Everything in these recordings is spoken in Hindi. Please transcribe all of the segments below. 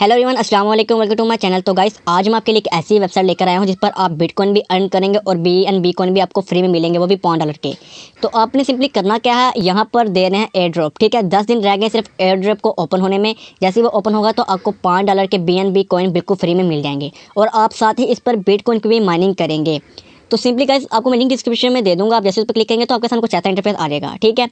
हेलो एवरीवन अस्सलाम वालेकुम वेलकम टू माय चैनल तो गाइस आज मैं आपके लिए एक ऐसी वेबसाइट लेकर आया हूँ जिस पर आप बिटकॉइन भी अर्न करेंगे और बी एन बी कॉइन भी आपको फ्री में मिलेंगे वो भी पाँच डॉलर के तो आपने सिंपली करना क्या है यहाँ पर दे रहे हैं एयर ड्रॉप ठीक है दस दिन रह गए सिर्फ एयर ड्रॉप को ओपन होने में जैसे वो ओपन होगा तो आपको पाँच डॉलर के बी एन बी कॉइन बिल्कुल फ्री में मिल जाएंगे और आप साथ ही इस पर बिटकॉइन की भी माइनिंग करेंगे तो सिंपली गाइज आपको मैं लिंक डिस्क्रिप्शन में दे दूंगा आप जैसे उस पर क्लिक करेंगे तो आपके सामने कुछ ऐसा इंटरफेस आ जाएगा ठीक है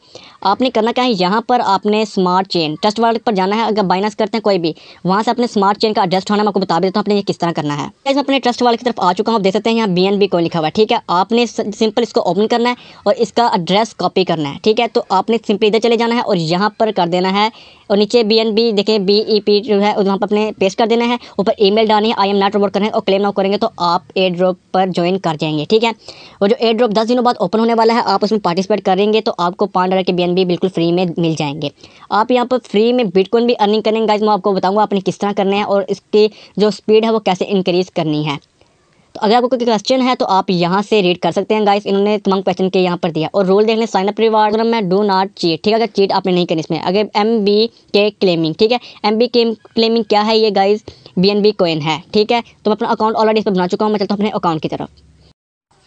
आपने करना क्या है यहाँ पर आपने स्मार्ट चेन ट्रस्ट वर्ल्ड पर जाना है अगर बाइनास करते हैं कोई भी वहाँ से अपने स्मार्ट चेन का एड्रेस होना मैं आपको बता देता हूँ आपने ये किस तरह करना है गाइज अपने ट्रस्ट वर्ल्ड की तरफ आ चुका हूँ आप देख सकते हैं यहाँ बी एन बी को लिखा हुआ ठीक है आपने सिंपल इसको ओपन करना है और इसका एड्रेस कॉपी करना है ठीक है तो आपने सिंपली इधर चले जाना है और यहाँ पर कर देना है और नीचे बी एन बी देखिए बी ई पी जो है वहाँ पर अपने पेश कर देना है ऊपर ई मेल डालनी है आई एम नॉट रोबोट करना है और क्लेम नाउ करेंगे तो आप ए ड्रॉप पर ज्वाइन कर जाएंगे ठीक है और जो ए ड्रॉप दस दिनों बाद ओपन होने वाला है आप उसमें पार्टिसिपेट करेंगे तो आपको पाँच डॉलर के बी बिल्कुल फ्री में मिल जाएंगे आप यहाँ पर फ्री में बिटकॉइन भी अर्निंग करेंगे मैं आपको बताऊँगा आपने किस तरह करना है और इसकी जो स्पीड है वो कैसे इंक्रीज़ करनी है तो अगर आपको कोई क्वेश्चन है तो आप यहाँ से रीड कर सकते हैं गाइस इन्होंने तमाम क्वेश्चन के यहाँ पर दिया और रोल देख लें साइन अप रिवार्ड में डो नॉट चीट ठीक है अगर चीट आपने नहीं करनी इसमें अगर एम बी के क्लेमिंग ठीक है एम बी के क्लेमिंग क्या है ये guys B N B coin है ठीक है तो मैं अपना अकाउंट ऑलरेडी इस पर बना चुका हूँ मैं चलता हूँ अपने अकाउंट की तरफ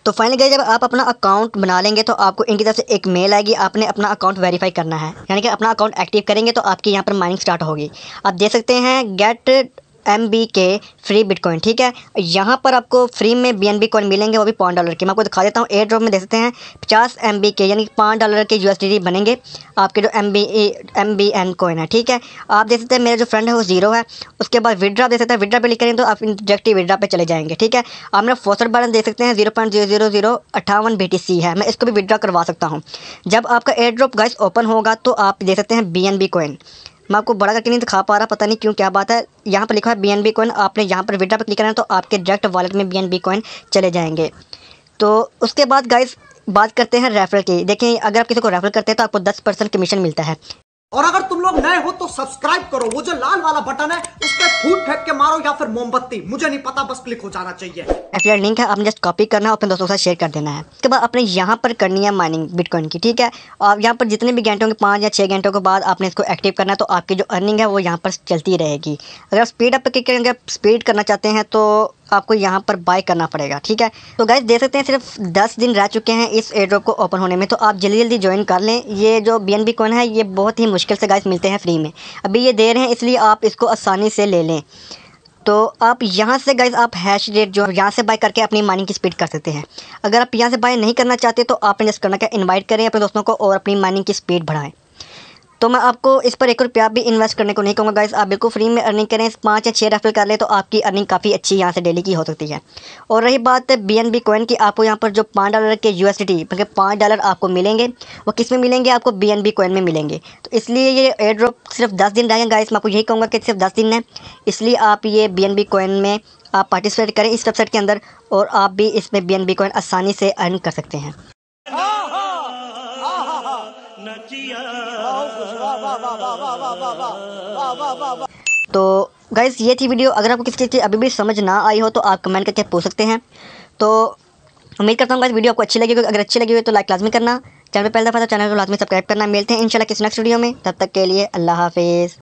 तो फाइनली गई जब आप अपना अकाउंट बना लेंगे तो आपको इनकी तरफ से एक मेल आएगी आपने अपना अकाउंट वेरीफाई करना है यानी कि अपना अकाउंट एक्टिव करेंगे तो आपकी यहाँ पर माइनिंग स्टार्ट होगी आप देख सकते हैं गेट एम बी के फ्री बिटकॉइन ठीक है यहाँ पर आपको फ्री में बी एन बी कॉइन मिलेंगे वो भी पाँच डॉलर के मैं आपको दिखा देता हूँ एयर ड्रॉप में देख सकते हैं पचास एम बी के यानी पाँच डॉलर के यू एस डी डी बनेंगे आपके जो M B M B N coin है ठीक है आप देख सकते हैं मेरा जो फ्रेंड है वो जीरो है उसके बाद विड्रा देख सकते हैं विड्रा पर लिख करेंगे तो आप डायरेक्ट ही विड्रा पर चले जाएंगे ठीक है आप मेरा फोसर बैलेंस देख सकते हैं zero point zero zero zero अट्ठावन बी टी सी है मैं इसको भी विड्रा करवा सकता हूँ जब आपका एयर ड्रॉप गैस ओपन होगा तो आप देख सकते हैं बी एन बी कॉइन मैं आपको बड़ा करके नहीं दिखा पा रहा पता नहीं क्यों क्या बात है यहाँ पर लिखा है बी एन बी कॉइन आपने यहाँ पर विड्रा पर क्लिक करना है तो आपके डायरेक्ट वॉलेट में बी एन बी कॉइन चले जाएंगे तो उसके बाद गाइस बात करते हैं रेफरल की देखिए अगर आप किसी को रेफरल करते हैं तो आपको दस परसेंट कमीशन मिलता है और अगर तुम लोग नए हो तो सब्सक्राइब करो वो जो लाल वाला बटन है उस पर फूट फेंक के मारो या फिर मोमबत्ती मुझे नहीं पता बस क्लिक हो जाना चाहिए एफिलेट लिंक है आपने जस्ट कॉपी करना है अपने दोस्तों के साथ शेयर कर देना है उसके बाद आपने यहाँ पर करनी है माइनिंग बिटकॉइन की ठीक है और यहाँ पर जितने भी घंटों के पाँच या छः घंटों के बाद आपने इसको एक्टिव करना है तो आपकी जो अर्निंग है वो यहाँ पर चलती रहेगी अगर स्पीड अप क्लिक करेंगे स्पीड करना चाहते हैं तो आपको यहाँ पर बाय करना पड़ेगा ठीक है तो गाइज देख सकते हैं सिर्फ दस दिन रह चुके हैं इस एड्रॉप को ओपन होने में तो आप जल्दी जल्दी ज्वाइन कर लें ये जो बी एन बी कॉइन है ये बहुत ही मुश्किल से गाइज मिलते हैं फ्री में अभी ये दे रहे हैं इसलिए आप इसको आसानी से ले लें तो आप यहाँ से गाइज आप हैश रेट जो यहाँ से बाय करके अपनी माइनिंग की स्पीड कर सकते हैं अगर आप यहाँ से बाय नहीं करना चाहते तो आपने इन्वेस्ट करना क्या इन्वाइट करें अपने दोस्तों को और अपनी माइनिंग की स्पीड बढ़ाएं तो मैं आपको इस पर एक रुपया भी इन्वेस्ट करने को नहीं कहूँगा गाइस आप बिल्कुल फ्री में अर्निंग करें पाँच या छः रेफल कर ले तो आपकी अर्निंग काफ़ी अच्छी यहाँ से डेली की हो सकती है और रही बात बी एन बी कोइन की आपको यहाँ पर जो पाँच डॉलर के यू एस डी मतलब पाँच डॉलर आपको मिलेंगे वो किस में मिलेंगे आपको बी एन बी कोइन में मिलेंगे तो इसलिए ये एयर ड्रॉप सिर्फ दस दिन रहेंगे गाइस मैं आपको यही कहूँगा कि सिर्फ दस दिन है इसलिए आप ये बी एन बी कोइन में आप पार्टिसिपेट करें इस वेबसाइट के अंदर और आप भी इसमें बी एन बी कोइन आसानी से अर्न कर सकते हैं तो गाइज ये थी वीडियो अगर आपको किसी चीज़ की अभी भी समझ ना आई हो तो आप कमेंट करके पूछ सकते हैं तो उम्मीद करता हूँ गाइज वीडियो आपको अच्छी लगी होगी अगर अच्छी लगी हुई तो लाइक लाजमी करना चैनल पर पहला था तो चैनल को लाजमी सब्सक्राइब करना मिलते हैं इंशाल्लाह किस नेक्स्ट वीडियो में तब तक के लिए अल्लाह हाफिज़